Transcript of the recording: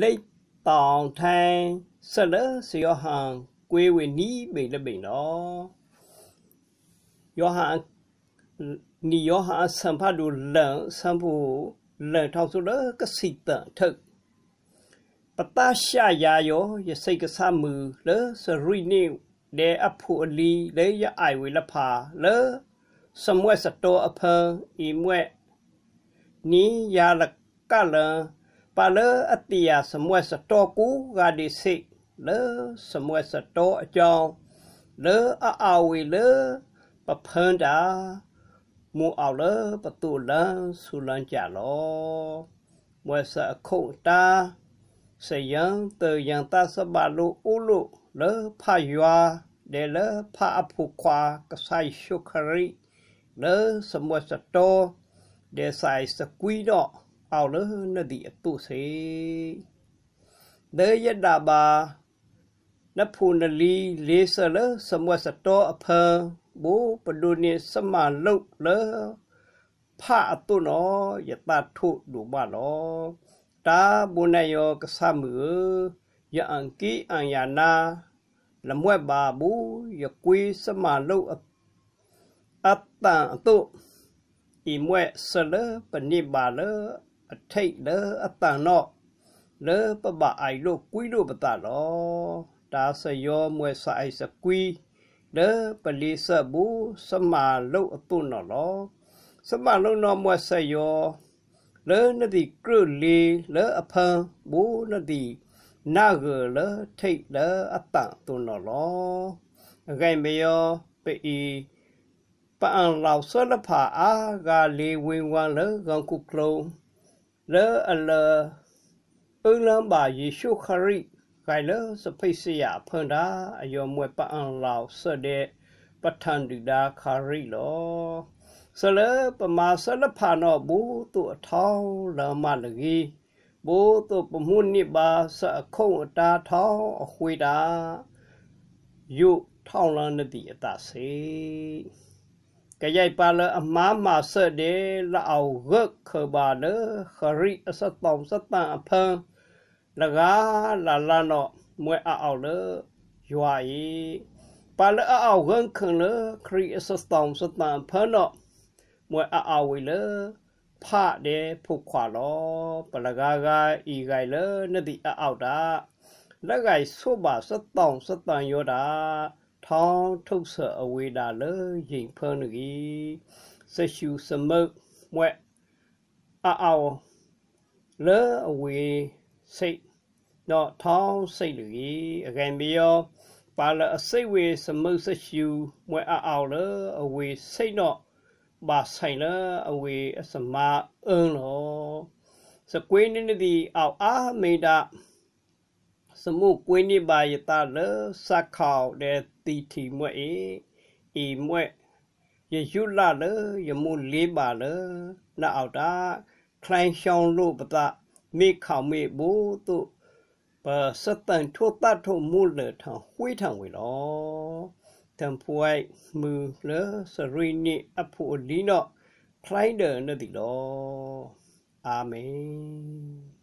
လိတ်တောင်ထိုင်ဆလဆယောဟန်ကွေးဝေနီးမိန်လက်မိန်တော်ယောဟန်နီယောဟန်ဆံဖတ်လူလန်ဆံဖို့လန်ထောက်ဆိုလကစိတန်ထုတ်ပတရှာယာယောယစိတ်ကဆမူလစရိနိဒေအဖူအလီလေယအိုင်ဝေလဖာလစမွဲစတောအဖံဤမွဲနီယာလကလပါလအတ္တရာသမွဲ့စတော်ကူဂါဒီစိလေသမွဲ့စတော်အကြောင်းလေအအာဝေလေပဖန်တာမူအောင်လေပတူလန်ဆူလန်ကြလောမွဲ့စအခုတာစယံတေယံတသဘလုဥလုလေဖာယွာဒေလေဖာအဖုခွာကဆိုင်ရှုခရိလေသမွဲ့စတော်ဒေဆိုင်စကွီတော့အောက်လနဒီအတုစေဒေယဒဘာနဖူနလီလေးဆလသမဝစတောအဖဘူပဒုန်စမလုတ်လဖာတုနောယတထုဒုဘလောတာဘုနယောကဆမုယအန်ကီအန်ယနာလမွဲ့ပါဘူးယကွေးစမလုတ်အပ္ပံအတုဤမွဲ့ဆလပနိပါလအထိတ်လေအပန်တော့လေပပအိုင်လို့ကွီးလို့ပတလောဒါဆယောမွဲဆိုင်စကွီးလေပလီဆဘူစမာလို့အတုနော်လောစမလုံးတော်မွဲဆယောလေနတိကရလီလေအဖန်ဘူနတိနာဂလေထိတ်လေအပန်တုနော်လောအခိုင်မယောပီပန်လောက်ဆလဖာအာဂါလီဝင်းဝမ်လေဂန်ကုကလုံးလေအလပလံပါယေရှုခရစ်ဂိုင်လစဖိစီယာဖန်တာအယောမွဲပအန်လောက်ဆတဲ့ပဋ္ဌံဒိတာခရိလောဆလပမာဆလဖာနောဘူတုအထောင်းလမလကြီးဘူတုပမှုနိပါဆအခုံအတာထောင်းအခွေတာယုထောင်းလန်းတိအတစေကရိုက်ပါလအမားမာဆဒေလာအောဂခဘာလခရိအစတောင်စတန်အဖန်လကားလာလာနော့မွဲအောက်လယွာဤပါလအောက်ဂန်ခန်လခရိအစတောင်စတန်ဖန်နော့မွဲအောက်ဝေလဖတဲ့ဖုခွာလောပလကားကဤဂိုင်လနတိအောက်တာလက်ไก่ဆုပါစတောင်စတန်ယောတာထောင်းထုတ်ဆအဝေးတာလေရင်ဖန်ကြီးဆရှူစမုတ်မွဲ့အာအောလေအဝေးစိတ်တော့ထောင်းစိတ်လူကြီးအကံပြောပါလအစိတ်ဝေစမုတ်ဆရှူမွဲ့အာအောလေအဝေးစိတ်တော့ဘာဆိုင်လေအဝေးအစမအင်းလို့စကွေးနေနေဒီအောက်အာမေတာสมุกวินิบายตาเลสักข่าวเดตีทีมวยเออีมวยยยุละเลยมุลีบาเลนะเอาตาคลายชองลูปตะมีข่าวมีบูตุပစတန်ထိုတတ်ထိုမူလထဝိထံဝေလောတံပွိုင်မူလစရိနိအဖို့လီနောခလိုက်ဒန်နတိလောအာမင်